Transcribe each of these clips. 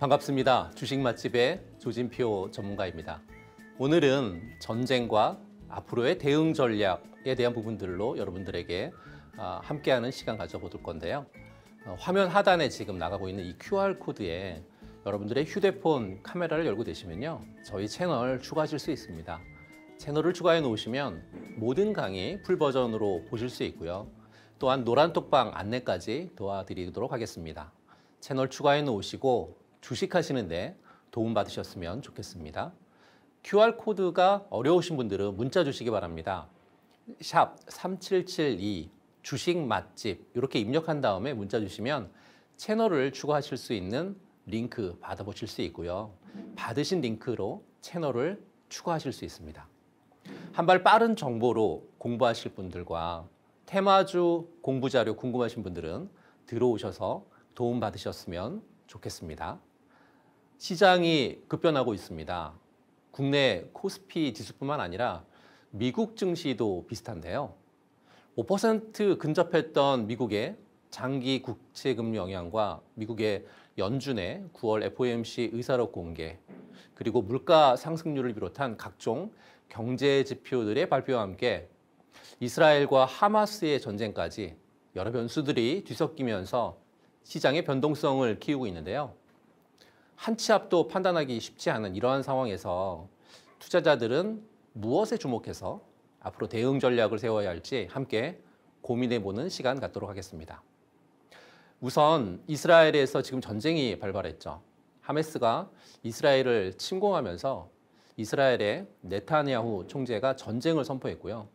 반갑습니다. 주식 맛집의 조진표 전문가입니다. 오늘은 전쟁과 앞으로의 대응 전략에 대한 부분들로 여러분들에게 아, 함께하는 시간 가져볼 건데요. 어, 화면 하단에 지금 나가고 있는 이 QR코드에 여러분들의 휴대폰 카메라를 열고 되시면요. 저희 채널 추가하실 수 있습니다. 채널을 추가해 놓으시면 모든 강의 풀버전으로 보실 수 있고요. 또한 노란톡방 안내까지 도와드리도록 하겠습니다. 채널 추가해 놓으시고 주식하시는데 도움받으셨으면 좋겠습니다. QR코드가 어려우신 분들은 문자 주시기 바랍니다. 샵 3772 주식 맛집 이렇게 입력한 다음에 문자 주시면 채널을 추가하실 수 있는 링크 받아보실 수 있고요. 받으신 링크로 채널을 추가하실 수 있습니다. 한발 빠른 정보로 공부하실 분들과 테마주 공부자료 궁금하신 분들은 들어오셔서 도움받으셨으면 좋겠습니다. 시장이 급변하고 있습니다. 국내 코스피 지수뿐만 아니라 미국 증시도 비슷한데요. 5% 근접했던 미국의 장기 국채 금리 영향과 미국의 연준의 9월 FOMC 의사록 공개 그리고 물가 상승률을 비롯한 각종 경제 지표들의 발표와 함께 이스라엘과 하마스의 전쟁까지 여러 변수들이 뒤섞이면서 시장의 변동성을 키우고 있는데요. 한치 앞도 판단하기 쉽지 않은 이러한 상황에서 투자자들은 무엇에 주목해서 앞으로 대응 전략을 세워야 할지 함께 고민해보는 시간 갖도록 하겠습니다. 우선 이스라엘에서 지금 전쟁이 발발했죠. 하메스가 이스라엘을 침공하면서 이스라엘의 네타냐후 총재가 전쟁을 선포했고요.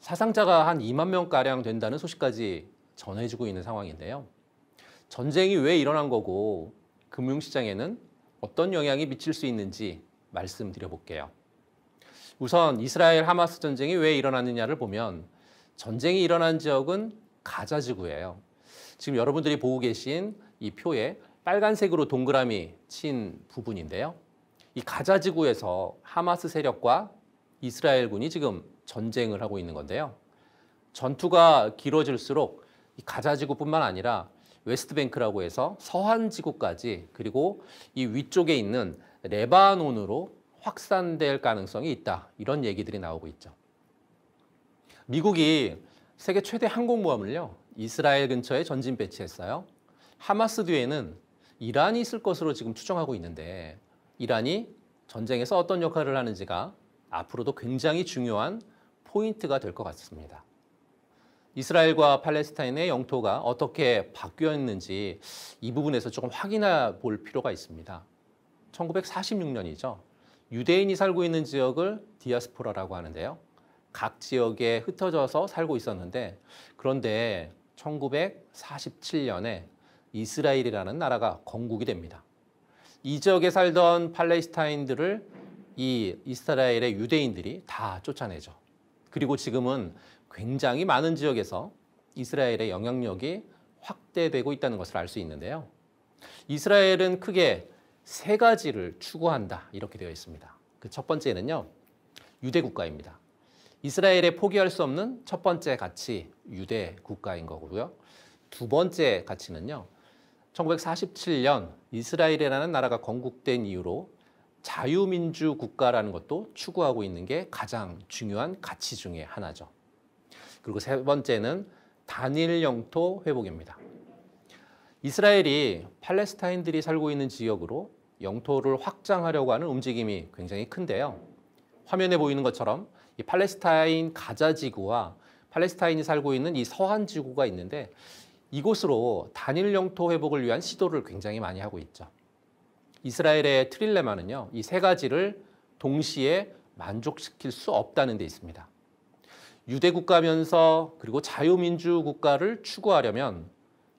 사상자가 한 2만 명가량 된다는 소식까지 전해지고 있는 상황인데요. 전쟁이 왜 일어난 거고 금융시장에는 어떤 영향이 미칠 수 있는지 말씀드려 볼게요. 우선 이스라엘 하마스 전쟁이 왜 일어났느냐를 보면 전쟁이 일어난 지역은 가자 지구예요. 지금 여러분들이 보고 계신 이 표에 빨간색으로 동그라미 친 부분인데요. 이 가자 지구에서 하마스 세력과 이스라엘군이 지금 전쟁을 하고 있는 건데요. 전투가 길어질수록 이 가자 지구뿐만 아니라 웨스트뱅크라고 해서 서한 지구까지 그리고 이 위쪽에 있는 레바논으로 확산될 가능성이 있다. 이런 얘기들이 나오고 있죠. 미국이 세계 최대 항공모함을요. 이스라엘 근처에 전진 배치했어요. 하마스 뒤에는 이란이 있을 것으로 지금 추정하고 있는데 이란이 전쟁에서 어떤 역할을 하는지가 앞으로도 굉장히 중요한 포인트가 될 것 같습니다. 이스라엘과 팔레스타인의 영토가 어떻게 바뀌었는지 이 부분에서 조금 확인해 볼 필요가 있습니다. 1946년이죠. 유대인이 살고 있는 지역을 디아스포라라고 하는데요. 각 지역에 흩어져서 살고 있었는데 그런데 1947년에 이스라엘이라는 나라가 건국이 됩니다. 이 지역에 살던 팔레스타인들을 이 이스라엘의 유대인들이 다 쫓아내죠. 그리고 지금은 굉장히 많은 지역에서 이스라엘의 영향력이 확대되고 있다는 것을 알 수 있는데요. 이스라엘은 크게 세 가지를 추구한다 이렇게 되어 있습니다. 그 첫 번째는요. 유대 국가입니다. 이스라엘에 포기할 수 없는 첫 번째 가치 유대 국가인 거고요. 두 번째 가치는요. 1947년 이스라엘이라는 나라가 건국된 이후로 자유민주 국가라는 것도 추구하고 있는 게 가장 중요한 가치 중의 하나죠. 그리고 세 번째는 단일 영토 회복입니다. 이스라엘이 팔레스타인들이 살고 있는 지역으로 영토를 확장하려고 하는 움직임이 굉장히 큰데요. 화면에 보이는 것처럼 이 팔레스타인 가자 지구와 팔레스타인이 살고 있는 이 서한 지구가 있는데 이곳으로 단일 영토 회복을 위한 시도를 굉장히 많이 하고 있죠. 이스라엘의 트릴레마는요. 이 세 가지를 동시에 만족시킬 수 없다는 데 있습니다. 유대 국가면서 그리고 자유민주 국가를 추구하려면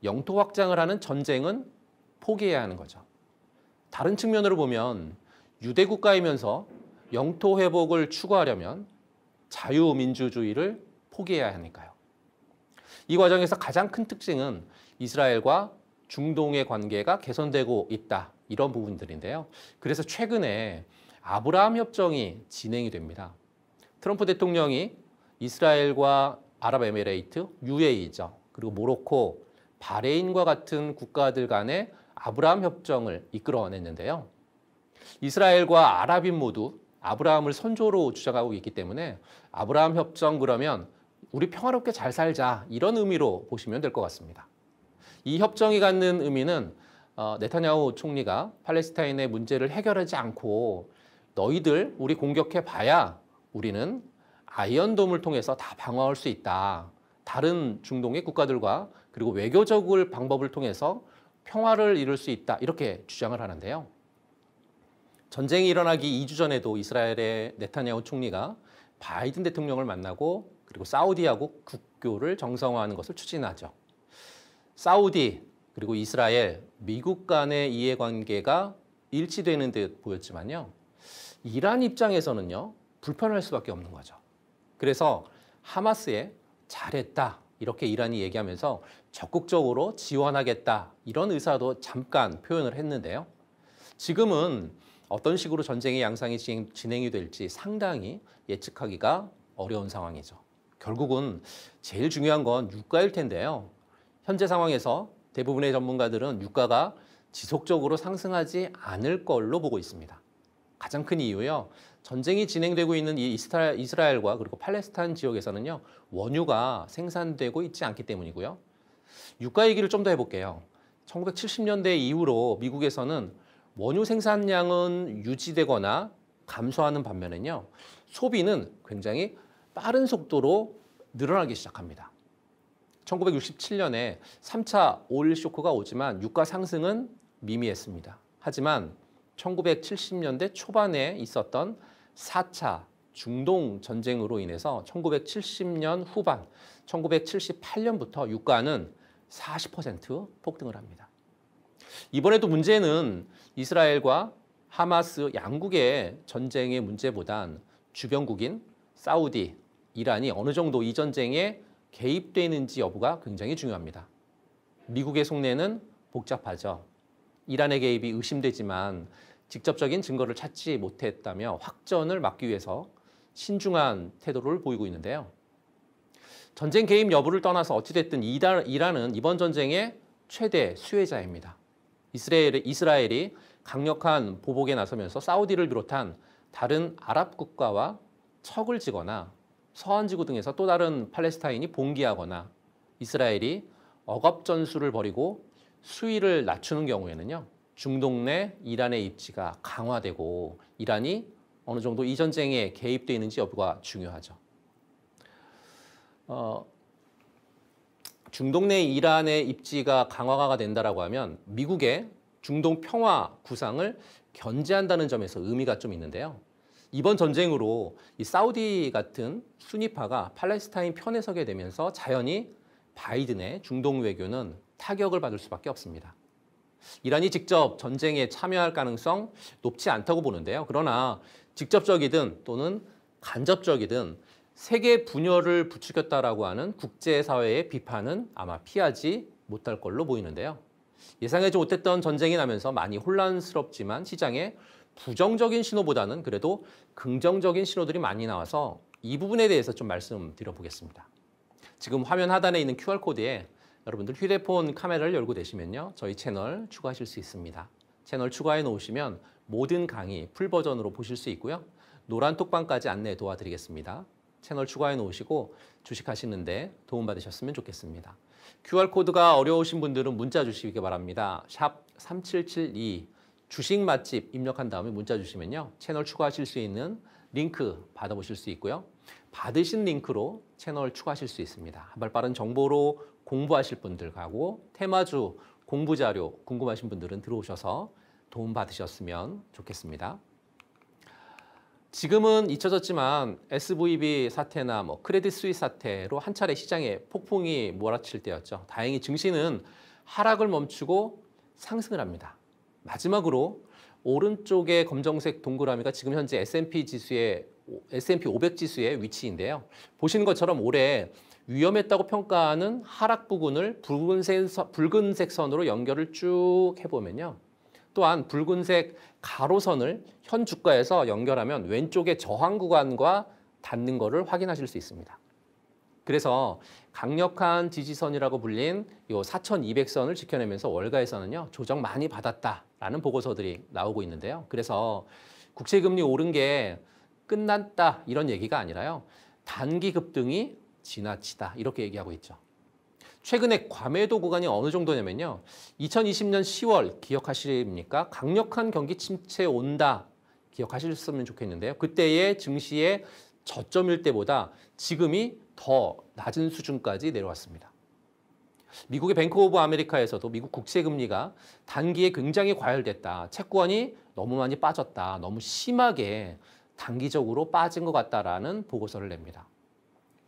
영토 확장을 하는 전쟁은 포기해야 하는 거죠. 다른 측면으로 보면 유대 국가이면서 영토 회복을 추구하려면 자유민주주의를 포기해야 하니까요. 이 과정에서 가장 큰 특징은 이스라엘과 중동의 관계가 개선되고 있다. 이런 부분들인데요. 그래서 최근에 아브라함 협정이 진행이 됩니다. 트럼프 대통령이 이스라엘과 아랍에미레이트, UAE죠. 그리고 모로코, 바레인과 같은 국가들 간의 아브라함 협정을 이끌어냈는데요. 이스라엘과 아랍인 모두 아브라함을 선조로 주장하고 있기 때문에 아브라함 협정 그러면 우리 평화롭게 잘 살자 이런 의미로 보시면 될 것 같습니다. 이 협정이 갖는 의미는 어, 네타냐후 총리가 팔레스타인의 문제를 해결하지 않고 너희들 우리 공격해 봐야 우리는 아이언돔을 통해서 다 방어할 수 있다. 다른 중동의 국가들과 그리고 외교적을 방법을 통해서 평화를 이룰 수 있다. 이렇게 주장을 하는데요. 전쟁이 일어나기 2주 전에도 이스라엘의 네타냐후 총리가 바이든 대통령을 만나고 그리고 사우디하고 국교를 정상화하는 것을 추진하죠. 사우디 그리고 이스라엘, 미국 간의 이해관계가 일치되는 듯 보였지만요. 이란 입장에서는요. 불편할 수밖에 없는 거죠. 그래서 하마스에 잘했다 이렇게 이란이 얘기하면서 적극적으로 지원하겠다 이런 의사도 잠깐 표현을 했는데요. 지금은 어떤 식으로 전쟁의 양상이 진행이 될지 상당히 예측하기가 어려운 상황이죠. 결국은 제일 중요한 건 유가일 텐데요. 현재 상황에서 대부분의 전문가들은 유가가 지속적으로 상승하지 않을 걸로 보고 있습니다. 가장 큰 이유요. 전쟁이 진행되고 있는 이 이스라엘, 과 그리고 팔레스타인 지역에서는요. 원유가 생산되고 있지 않기 때문이고요. 유가 얘기를 좀 더 해볼게요. 1970년대 이후로 미국에서는 원유 생산량은 유지되거나 감소하는 반면에요. 소비는 굉장히 빠른 속도로 늘어나기 시작합니다. 1967년에 3차 오일 쇼크가 오지만 유가 상승은 미미했습니다. 하지만 1970년대 초반에 있었던 4차 중동 전쟁으로 인해서 1970년 후반, 1978년부터 유가는 40% 폭등을 합니다. 이번에도 문제는 이스라엘과 하마스 양국의 전쟁의 문제보단 주변국인 사우디, 이란이 어느 정도 이 전쟁에 개입되는지 여부가 굉장히 중요합니다. 미국의 속내는 복잡하죠. 이란의 개입이 의심되지만 직접적인 증거를 찾지 못했다며 확전을 막기 위해서 신중한 태도를 보이고 있는데요. 전쟁 개입 여부를 떠나서 어찌됐든 이란은 이번 전쟁의 최대 수혜자입니다. 이스라엘, 이스라엘이 강력한 보복에 나서면서 사우디를 비롯한 다른 아랍 국가와 척을 지거나 서한 지구 등에서 또 다른 팔레스타인이 봉기하거나 이스라엘이 억압 전술을 벌이고 수위를 낮추는 경우에는요. 중동 내 이란의 입지가 강화되고 이란이 어느 정도 이 전쟁에 개입되어 있는지 여부가 중요하죠. 어, 중동 내 이란의 입지가 강화가 된다라고 하면 미국의 중동 평화 구상을 견제한다는 점에서 의미가 좀 있는데요. 이번 전쟁으로 이 사우디 같은 순위파가 팔레스타인 편에 서게 되면서 자연히 바이든의 중동 외교는 타격을 받을 수밖에 없습니다. 이란이 직접 전쟁에 참여할 가능성 높지 않다고 보는데요. 그러나 직접적이든 또는 간접적이든 세계 분열을 부추겼다라고 하는 국제사회의 비판은 아마 피하지 못할 걸로 보이는데요. 예상하지 못했던 전쟁이 나면서 많이 혼란스럽지만 시장에 부정적인 신호보다는 그래도 긍정적인 신호들이 많이 나와서 이 부분에 대해서 좀 말씀드려 보겠습니다. 지금 화면 하단에 있는 QR코드에 여러분들 휴대폰 카메라를 열고 되시면요. 저희 채널 추가하실 수 있습니다. 채널 추가해 놓으시면 모든 강의 풀 버전으로 보실 수 있고요. 노란 톡방까지 안내 도와드리겠습니다. 채널 추가해 놓으시고 주식하시는데 도움받으셨으면 좋겠습니다. QR코드가 어려우신 분들은 문자 주시기 바랍니다. 3772 주식 맛집 입력한 다음에 문자 주시면요. 채널 추가하실 수 있는 링크 받아보실 수 있고요. 받으신 링크로 채널 추가하실 수 있습니다. 한발 빠른 정보로 공부하실 분들 가고 테마주 공부 자료 궁금하신 분들은 들어오셔서 도움 받으셨으면 좋겠습니다. 지금은 잊혀졌지만 SVB 사태나 뭐 크레딧 스윗 사태로 한 차례 시장에 폭풍이 몰아칠 때였죠. 다행히 증시는 하락을 멈추고 상승을 합니다. 마지막으로 오른쪽의 검정색 동그라미가 지금 현재 S&P 지수의 S&P 500 지수의 위치인데요. 보시는 것처럼 올해 위험했다고 평가하는 하락 부분을 붉은색, 붉은색 선으로 연결을 쭉 해보면요. 또한 붉은색 가로선을 현 주가에서 연결하면 왼쪽의 저항 구간과 닿는 것을 확인하실 수 있습니다. 그래서 강력한 지지선이라고 불린 이 4,200선을 지켜내면서 월가에서는요 조정 많이 받았다라는 보고서들이 나오고 있는데요. 그래서 국채금리 오른 게 끝났다 이런 얘기가 아니라요 단기 급등이 지나치다 이렇게 얘기하고 있죠. 최근에 과매도 구간이 어느 정도냐면요. 2020년 10월 기억하십니까? 강력한 경기 침체 온다 기억하셨으면 좋겠는데요. 그때의 증시의 저점일 때보다 지금이 더 낮은 수준까지 내려왔습니다. 미국의 뱅크 오브 아메리카에서도 미국 국채금리가 단기에 굉장히 과열됐다. 채권이 너무 많이 빠졌다. 너무 심하게 단기적으로 빠진 것 같다라는 보고서를 냅니다.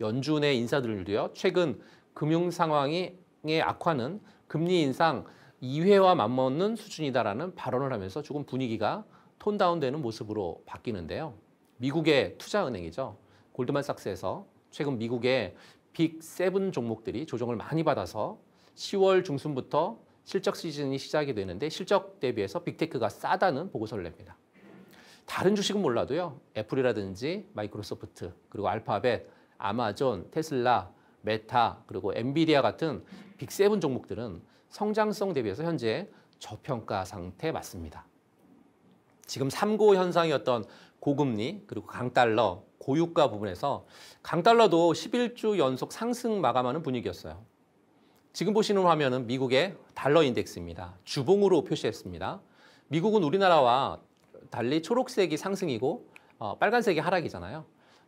연준의 인사들도요. 최근 금융 상황의 악화는 금리 인상 2회와 맞먹는 수준이다라는 발언을 하면서 조금 분위기가 톤다운되는 모습으로 바뀌는데요. 미국의 투자은행이죠. 골드만삭스에서 최근 미국의 빅 세븐 종목들이 조정을 많이 받아서 10월 중순부터 실적 시즌이 시작이 되는데 실적 대비해서 빅테크가 싸다는 보고서를 냅니다. 다른 주식은 몰라도요. 애플이라든지 마이크로소프트 그리고 알파벳 아마존, 테슬라, 메타, 그리고 엔비디아 같은 빅세븐 종목들은 성장성 대비해서 현재 저평가 상태 맞습니다. 지금 3고 현상이었던 고금리 그리고 강달러, 고유가 부분에서 강달러도 11주 연속 상승 마감하는 분위기였어요. 지금 보시는 화면은 미국의 달러 인덱스입니다. 주봉으로 표시했습니다. 미국은 우리나라와 달리 초록색이 상승이고 어, 빨간색이 하락이잖아요.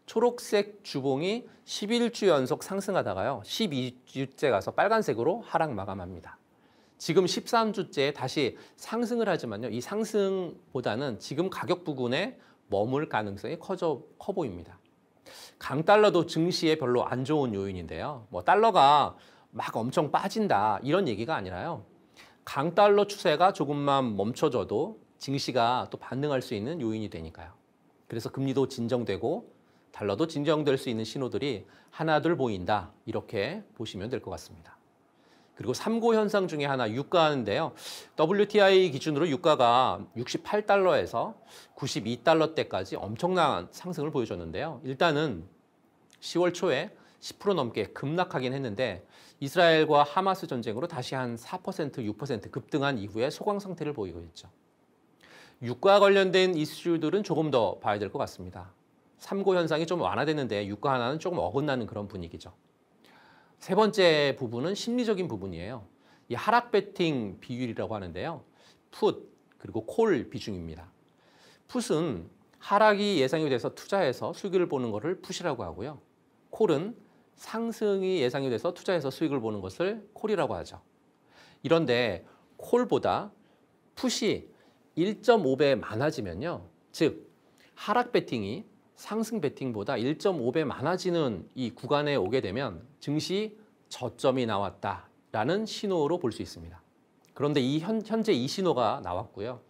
초록색 주봉이 11주 연속 상승하다가요. 12주째 가서 빨간색으로 하락 마감합니다. 지금 13주째 다시 상승을 하지만요. 이 상승보다는 지금 가격 부근에 머물 가능성이 커져, 커 보입니다. 강달러도 증시에 별로 안 좋은 요인인데요. 뭐 달러가 막 엄청 빠진다 이런 얘기가 아니라요. 강달러 추세가 조금만 멈춰져도 증시가 또 반등할 수 있는 요인이 되니까요. 그래서 금리도 진정되고 달러도 진정될 수 있는 신호들이 하나둘 보인다. 이렇게 보시면 될 것 같습니다. 그리고 삼고 현상 중에 하나 유가인데요. WTI 기준으로 유가가 68달러에서 92달러대까지 엄청난 상승을 보여줬는데요. 일단은 10월 초에 10% 넘게 급락하긴 했는데 이스라엘과 하마스 전쟁으로 다시 한 4%, 6% 급등한 이후에 소강 상태를 보이고 있죠. 유가 관련된 이슈들은 조금 더 봐야 될 것 같습니다. 삼고 현상이 좀완화됐는데 유가 하나는 조금 어긋나는 그런 분위기죠. 세 번째 부분은 심리적인 부분이에요. 이 하락 베팅 비율이라고 하는데요. 풋 그리고 콜 비중입니다. 풋은 하락이 예상이 돼서 투자해서 수익을 보는 것을 풋이라고 하고요. 콜은 상승이 예상이 돼서 투자해서 수익을 보는 것을 콜이라고 하죠. 이런데 콜보다 풋이 1.5배 많아지면요. 즉 하락 베팅이 상승 베팅보다 1.5배 많아지는 이 구간에 오게 되면 증시 저점이 나왔다라는 신호로 볼 수 있습니다. 그런데 이 현, 현재 이 신호가 나왔고요.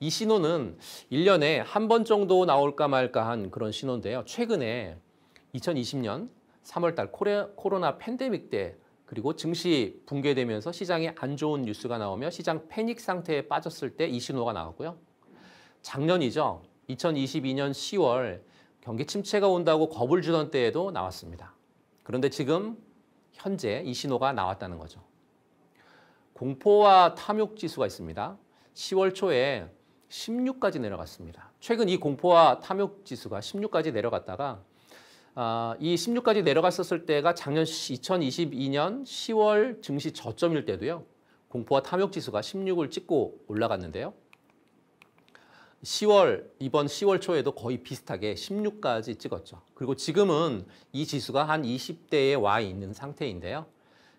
이 신호는 1년에 한 번 정도 나올까 말까 한 그런 신호인데요. 최근에 2020년 3월달 코로나 팬데믹 때 그리고 증시 붕괴되면서 시장에 안 좋은 뉴스가 나오며 시장 패닉 상태에 빠졌을 때 이 신호가 나왔고요. 작년이죠. 2022년 10월 경기 침체가 온다고 겁을 주던 때에도 나왔습니다. 그런데 지금 현재 이 신호가 나왔다는 거죠. 공포와 탐욕 지수가 있습니다. 10월 초에 16까지 내려갔습니다. 최근 이 공포와 탐욕 지수가 16까지 내려갔다가 아, 이 16까지 내려갔었을 때가 작년 2022년 10월 증시 저점일 때도요. 공포와 탐욕 지수가 16을 찍고 올라갔는데요. 10월 이번 10월 초에도 거의 비슷하게 16까지 찍었죠. 그리고 지금은 이 지수가 한 20대에 와 있는 상태인데요.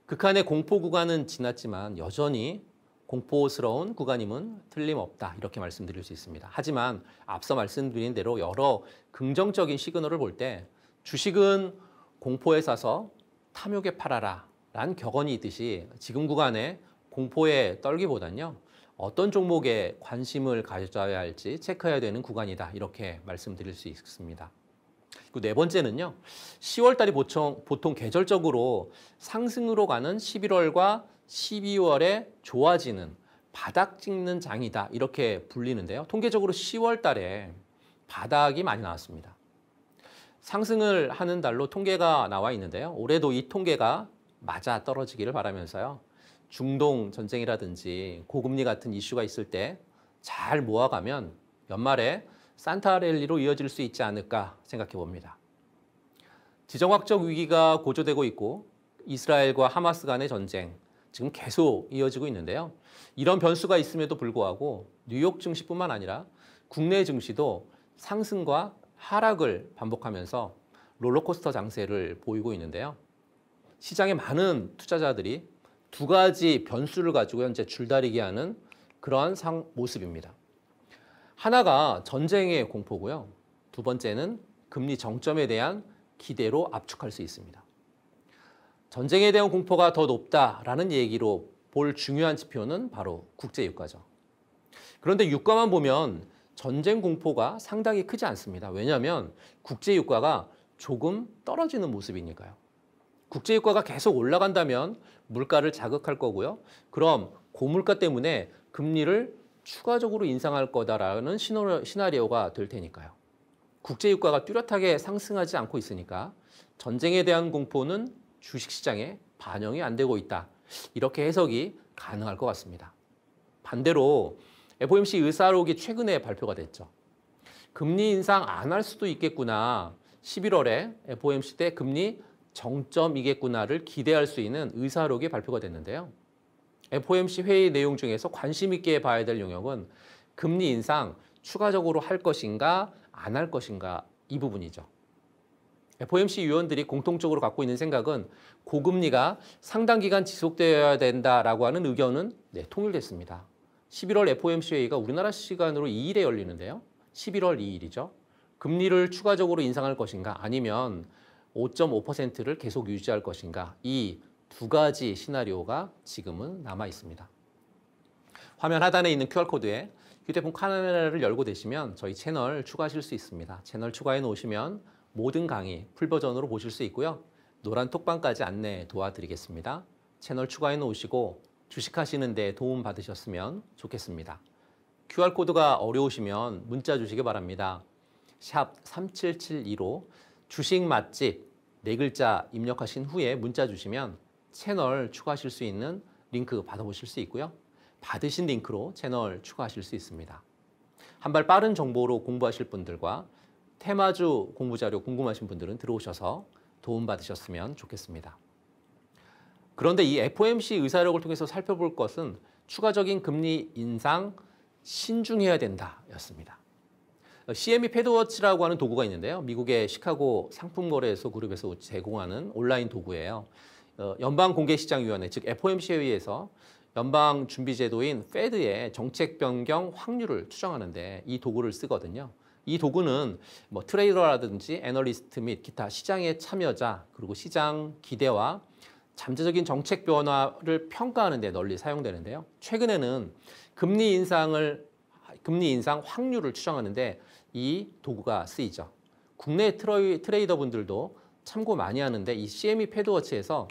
극한의 공포 구간은 지났지만 여전히 공포스러운 구간임은 틀림없다 이렇게 말씀드릴 수 있습니다. 하지만 앞서 말씀드린 대로 여러 긍정적인 시그널을 볼 때 주식은 공포에 사서 탐욕에 팔아라 라는 격언이 있듯이 지금 구간에 공포에 떨기보단요. 어떤 종목에 관심을 가져야 할지 체크해야 되는 구간이다 이렇게 말씀드릴 수 있습니다. 그리고 네 번째는요. 10월 달이 보통, 보통 계절적으로 상승으로 가는 11월과 12월에 좋아지는 바닥 찍는 장이다 이렇게 불리는데요. 통계적으로 10월 달에 바닥이 많이 나왔습니다. 상승을 하는 달로 통계가 나와 있는데요. 올해도 이 통계가 맞아 떨어지기를 바라면서요. 중동 전쟁이라든지 고금리 같은 이슈가 있을 때 잘 모아가면 연말에 산타랠리로 이어질 수 있지 않을까 생각해 봅니다. 지정학적 위기가 고조되고 있고 이스라엘과 하마스 간의 전쟁 지금 계속 이어지고 있는데요. 이런 변수가 있음에도 불구하고 뉴욕 증시뿐만 아니라 국내 증시도 상승과 하락을 반복하면서 롤러코스터 장세를 보이고 있는데요. 시장의 많은 투자자들이 두 가지 변수를 가지고 현재 줄다리기 하는 그러한 상, 모습입니다. 하나가 전쟁의 공포고요. 두 번째는 금리 정점에 대한 기대로 압축할 수 있습니다. 전쟁에 대한 공포가 더 높다라는 얘기로 볼 중요한 지표는 바로 국제유가죠. 그런데 유가만 보면 전쟁 공포가 상당히 크지 않습니다. 왜냐하면 국제유가가 조금 떨어지는 모습이니까요. 국제유가가 계속 올라간다면 물가를 자극할 거고요. 그럼 고물가 때문에 금리를 추가적으로 인상할 거다라는 시나리오가 될 테니까요. 국제유가가 뚜렷하게 상승하지 않고 있으니까 전쟁에 대한 공포는 주식시장에 반영이 안 되고 있다. 이렇게 해석이 가능할 것 같습니다. 반대로 FOMC 의사록이 최근에 발표가 됐죠. 금리 인상 안 할 수도 있겠구나. 11월에 FOMC 때 금리 정점이겠구나를 기대할 수 있는 의사록이 발표가 됐는데요. FOMC 회의 내용 중에서 관심 있게 봐야 될 영역은 금리 인상 추가적으로 할 것인가 안 할 것인가 이 부분이죠. FOMC 위원들이 공통적으로 갖고 있는 생각은 고금리가 상당 기간 지속되어야 된다라고 하는 의견은 네, 통일됐습니다. 11월 FOMC 회의가 우리나라 시간으로 2일에 열리는데요. 11월 2일이죠. 금리를 추가적으로 인상할 것인가 아니면 5.5%를 계속 유지할 것인가 이 두 가지 시나리오가 지금은 남아 있습니다. 화면 하단에 있는 QR코드에 휴대폰 카메라를 열고 되시면 저희 채널 추가하실 수 있습니다. 채널 추가해 놓으시면 모든 강의 풀버전으로 보실 수 있고요. 노란 톡방까지 안내 도와드리겠습니다. 채널 추가해 놓으시고 주식하시는 데 도움 받으셨으면 좋겠습니다. QR코드가 어려우시면 문자 주시기 바랍니다. 샵 3772로 주식 맛집 네 글자 입력하신 후에 문자 주시면 채널 추가하실 수 있는 링크 받아보실 수 있고요. 받으신 링크로 채널 추가하실 수 있습니다. 한발 빠른 정보로 공부하실 분들과 테마주 공부자료 궁금하신 분들은 들어오셔서 도움받으셨으면 좋겠습니다. 그런데 이 FOMC 의사력을 통해서 살펴볼 것은 추가적인 금리 인상 신중해야 된다 였습니다. CME 패드워치라고 하는 도구가 있는데요. 미국의 시카고 상품거래소 그룹에서 제공하는 온라인 도구예요. 어, 연방공개시장위원회, 즉 FOMC에 의해서 연방준비제도인 페드의 정책 변경 확률을 추정하는데 이 도구를 쓰거든요. 이 도구는 뭐 트레이더라든지 애널리스트 및 기타 시장의 참여자 그리고 시장 기대와 잠재적인 정책 변화를 평가하는 데 널리 사용되는데요. 최근에는 금리 인상을 금리 인상 확률을 추정하는데 이 도구가 쓰이죠. 국내 트레이, 트레이더 분들도 참고 많이 하는데 이 CME 패드워치에서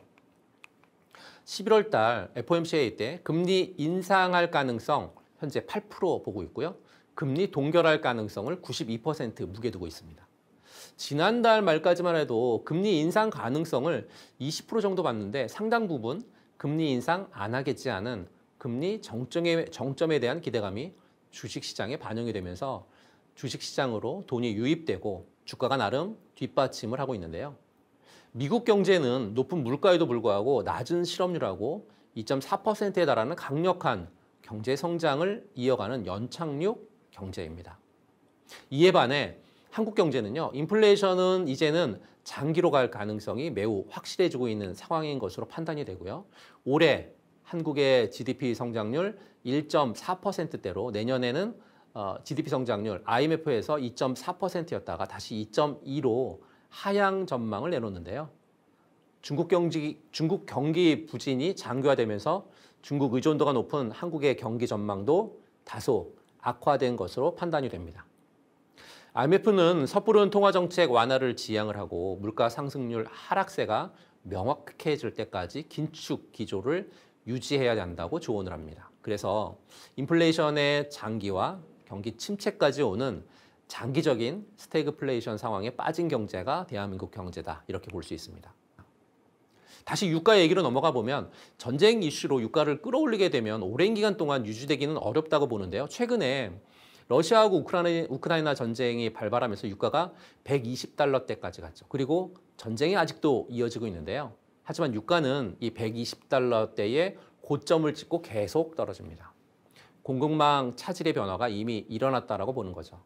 11월 달 FOMC 때 금리 인상할 가능성 현재 8% 보고 있고요. 금리 동결할 가능성을 92% 무게 두고 있습니다. 지난달 말까지만 해도 금리 인상 가능성을 20% 정도 봤는데 상당 부분 금리 인상 안 하겠지 않은 금리 정점에, 정점에 대한 기대감이 주식시장에 반영이 되면서 주식시장으로 돈이 유입되고 주가가 나름 뒷받침을 하고 있는데요. 미국 경제는 높은 물가에도 불구하고 낮은 실업률하고 2.4%에 달하는 강력한 경제 성장을 이어가는 연착륙 경제입니다. 이에 반해 한국 경제는요, 인플레이션은 이제는 장기로 갈 가능성이 매우 확실해지고 있는 상황인 것으로 판단이 되고요. 올해 한국의 GDP 성장률 1.4%대로 내년에는 어, GDP 성장률 IMF에서 2.4%였다가 다시 2.2로 하향 전망을 내놓는데요. 중국 경기 중국 경기 부진이 장기화되면서 중국 의존도가 높은 한국의 경기 전망도 다소 악화된 것으로 판단이 됩니다. IMF는 섣부른 통화 정책 완화를 지향을 하고 물가 상승률 하락세가 명확해질 때까지 긴축 기조를 유지해야 한다고 조언을 합니다. 그래서 인플레이션의 장기와 경기 침체까지 오는 장기적인 스태그플레이션 상황에 빠진 경제가 대한민국 경제다 이렇게 볼 수 있습니다. 다시 유가 얘기로 넘어가 보면 전쟁 이슈로 유가를 끌어올리게 되면 오랜 기간 동안 유지되기는 어렵다고 보는데요. 최근에 러시아하고 우크라이나, 우크라이나 전쟁이 발발하면서 유가가 120달러대까지 갔죠. 그리고 전쟁이 아직도 이어지고 있는데요. 하지만 유가는 이 120달러대의 고점을 찍고 계속 떨어집니다. 공급망 차질의 변화가 이미 일어났다라고 보는 거죠.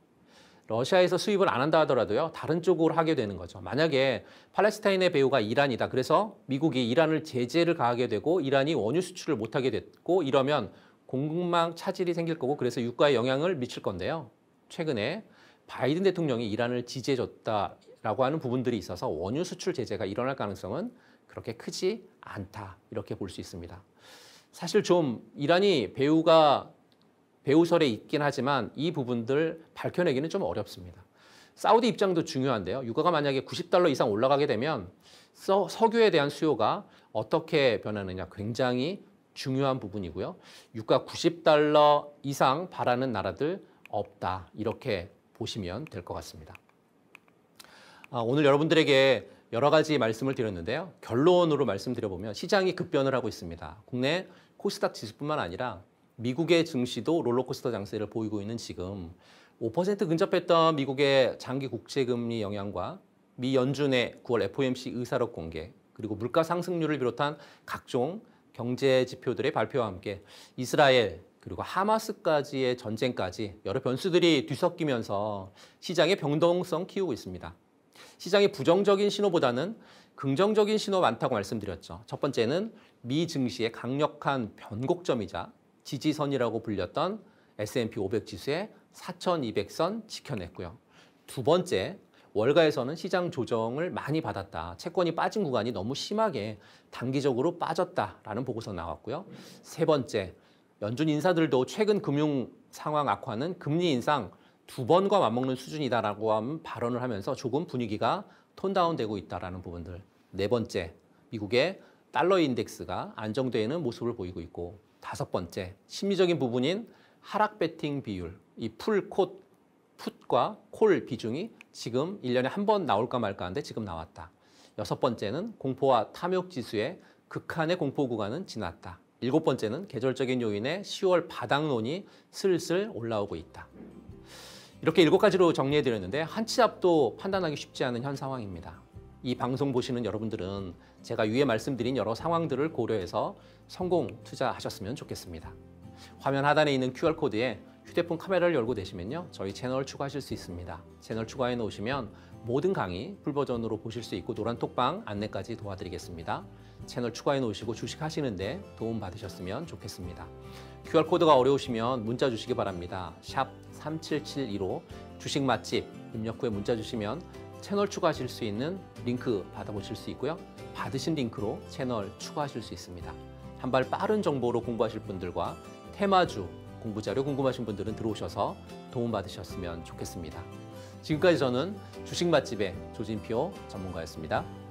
러시아에서 수입을 안 한다 하더라도요. 다른 쪽으로 하게 되는 거죠. 만약에 팔레스타인의 배우가 이란이다. 그래서 미국이 이란을 제재를 가하게 되고 이란이 원유 수출을 못 하게 됐고 이러면 공급망 차질이 생길 거고 그래서 유가에 영향을 미칠 건데요. 최근에 바이든 대통령이 이란을 지지해줬다라고 하는 부분들이 있어서 원유 수출 제재가 일어날 가능성은 그렇게 크지 않다. 이렇게 볼 수 있습니다. 사실 좀 이란이 배우가 배우설에 있긴 하지만 이 부분들 밝혀내기는 좀 어렵습니다. 사우디 입장도 중요한데요. 유가가 만약에 90달러 이상 올라가게 되면 석유에 대한 수요가 어떻게 변하느냐 굉장히 중요한 부분이고요. 유가 90달러 이상 바라는 나라들 없다. 이렇게 보시면 될 것 같습니다. 아, 오늘 여러분들에게 여러 가지 말씀을 드렸는데요. 결론으로 말씀드려보면 시장이 급변을 하고 있습니다. 국내 코스닥 지수뿐만 아니라 미국의 증시도 롤러코스터 장세를 보이고 있는 지금 5% 근접했던 미국의 장기 국채금리 영향과 미 연준의 9월 FOMC 의사록 공개 그리고 물가 상승률을 비롯한 각종 경제 지표들의 발표와 함께 이스라엘 그리고 하마스까지의 전쟁까지 여러 변수들이 뒤섞이면서 시장의 변동성 키우고 있습니다. 시장의 부정적인 신호보다는 긍정적인 신호 많다고 말씀드렸죠. 첫 번째는 미 증시의 강력한 변곡점이자 지지선이라고 불렸던 S&P 500 지수의 4,200선 지켜냈고요. 두 번째, 월가에서는 시장 조정을 많이 받았다. 채권이 빠진 구간이 너무 심하게 단기적으로 빠졌다라는 보고서 나왔고요. 세 번째, 연준 인사들도 최근 금융 상황 악화는 금리 인상 두 번과 맞먹는 수준이다라고 한 발언을 하면서 조금 분위기가 톤다운되고 있다라는 부분들. 네 번째, 미국의 달러 인덱스가 안정되는 모습을 보이고 있고 다섯 번째, 심리적인 부분인 하락 배팅 비율, 이 풀 콧, 풋과 콜 비중이 지금 일년에 한 번 나올까 말까 하는데 지금 나왔다. 여섯 번째는 공포와 탐욕 지수의 극한의 공포 구간은 지났다. 일곱 번째는 계절적인 요인의 10월 바닥론이 슬슬 올라오고 있다. 이렇게 일곱 가지로 정리해드렸는데 한치 앞도 판단하기 쉽지 않은 현 상황입니다. 이 방송 보시는 여러분들은 제가 위에 말씀드린 여러 상황들을 고려해서 성공 투자하셨으면 좋겠습니다. 화면 하단에 있는 QR코드에 휴대폰 카메라를 열고 되시면요. 저희 채널 추가하실 수 있습니다. 채널 추가해 놓으시면 모든 강의 풀버전으로 보실 수 있고 노란 톡방 안내까지 도와드리겠습니다. 채널 추가해 놓으시고 주식 하시는데 도움 받으셨으면 좋겠습니다. QR코드가 어려우시면 문자 주시기 바랍니다. 샵 3772로 주식 맛집 입력 후에 문자 주시면 채널 추가하실 수 있는 링크 받아보실 수 있고요. 받으신 링크로 채널 추가하실 수 있습니다. 한발 빠른 정보로 공부하실 분들과 테마주 공부자료 궁금하신 분들은 들어오셔서 도움받으셨으면 좋겠습니다. 지금까지 저는 주식 맛집의 조진표 전문가였습니다.